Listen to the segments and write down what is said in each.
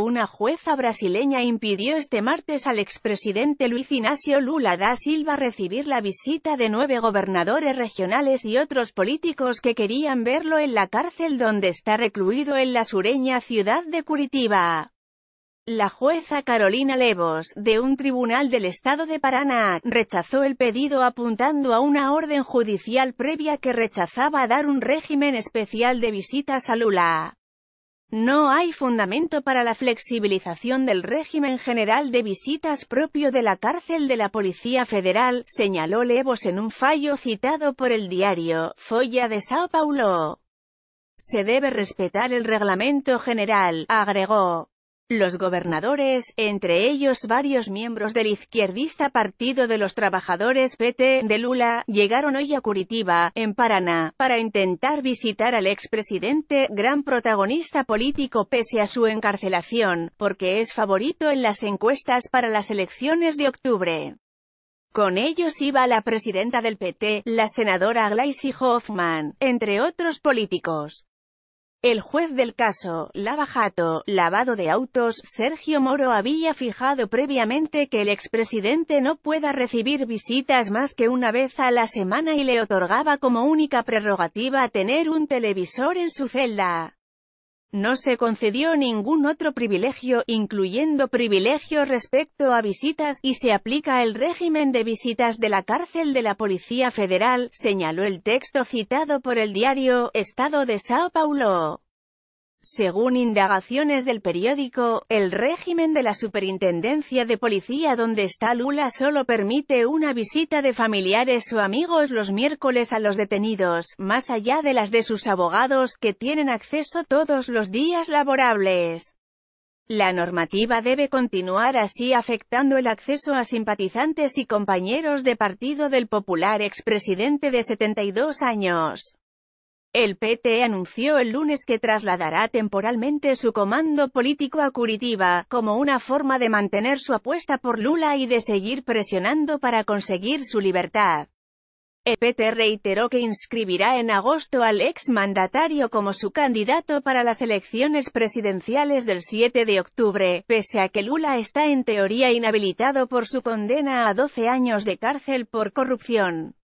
Una jueza brasileña impidió este martes al expresidente Luis Ignacio Lula da Silva recibir la visita de nueve gobernadores regionales y otros políticos que querían verlo en la cárcel donde está recluido en la sureña ciudad de Curitiba. La jueza Carolina Levos, de un tribunal del estado de Paraná, rechazó el pedido apuntando a una orden judicial previa que rechazaba dar un régimen especial de visitas a Lula. No hay fundamento para la flexibilización del régimen general de visitas propio de la cárcel de la Policía Federal, señaló Levos en un fallo citado por el diario Folla de Sao Paulo. Se debe respetar el reglamento general, agregó. Los gobernadores, entre ellos varios miembros del izquierdista Partido de los Trabajadores PT de Lula, llegaron hoy a Curitiba, en Paraná, para intentar visitar al expresidente, gran protagonista político pese a su encarcelación, porque es favorito en las encuestas para las elecciones de octubre. Con ellos iba la presidenta del PT, la senadora Gleisi Hoffmann, entre otros políticos. El juez del caso, Lava Jato, lavado de autos, Sergio Moro había fijado previamente que el expresidente no pueda recibir visitas más que una vez a la semana y le otorgaba como única prerrogativa tener un televisor en su celda. No se concedió ningún otro privilegio, incluyendo privilegio respecto a visitas, y se aplica el régimen de visitas de la cárcel de la Policía Federal, señaló el texto citado por el diario Estado de Sao Paulo. Según indagaciones del periódico, el régimen de la Superintendencia de Policía donde está Lula solo permite una visita de familiares o amigos los miércoles a los detenidos, más allá de las de sus abogados, que tienen acceso todos los días laborables. La normativa debe continuar así afectando el acceso a simpatizantes y compañeros de partido del popular expresidente de 72 años. El PT anunció el lunes que trasladará temporalmente su comando político a Curitiba, como una forma de mantener su apuesta por Lula y de seguir presionando para conseguir su libertad. El PT reiteró que inscribirá en agosto al exmandatario como su candidato para las elecciones presidenciales del 7 de octubre, pese a que Lula está en teoría inhabilitado por su condena a 12 años de cárcel por corrupción.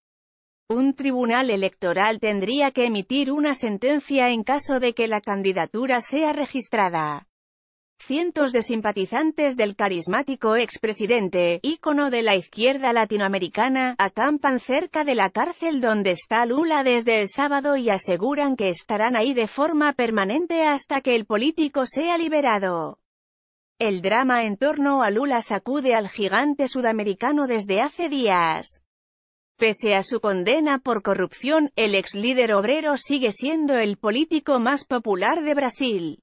Un tribunal electoral tendría que emitir una sentencia en caso de que la candidatura sea registrada. Cientos de simpatizantes del carismático expresidente, ícono de la izquierda latinoamericana, acampan cerca de la cárcel donde está Lula desde el sábado y aseguran que estarán ahí de forma permanente hasta que el político sea liberado. El drama en torno a Lula sacude al gigante sudamericano desde hace días. Pese a su condena por corrupción, el ex líder obrero sigue siendo el político más popular de Brasil.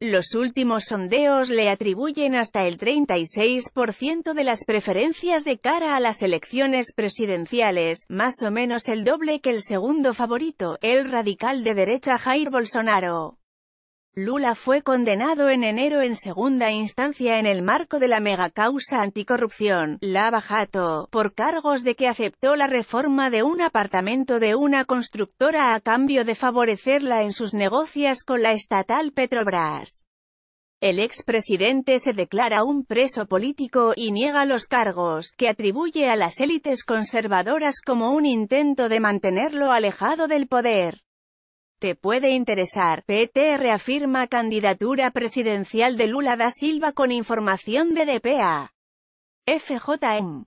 Los últimos sondeos le atribuyen hasta el 36% de las preferencias de cara a las elecciones presidenciales, más o menos el doble que el segundo favorito, el radical de derecha Jair Bolsonaro. Lula fue condenado en enero en segunda instancia en el marco de la megacausa anticorrupción, Lava Jato, por cargos de que aceptó la reforma de un apartamento de una constructora a cambio de favorecerla en sus negocios con la estatal Petrobras. El expresidente se declara un preso político y niega los cargos, que atribuye a las élites conservadoras como un intento de mantenerlo alejado del poder. Te puede interesar. PTR reafirma candidatura presidencial de Lula da Silva con información de DPA. FJM.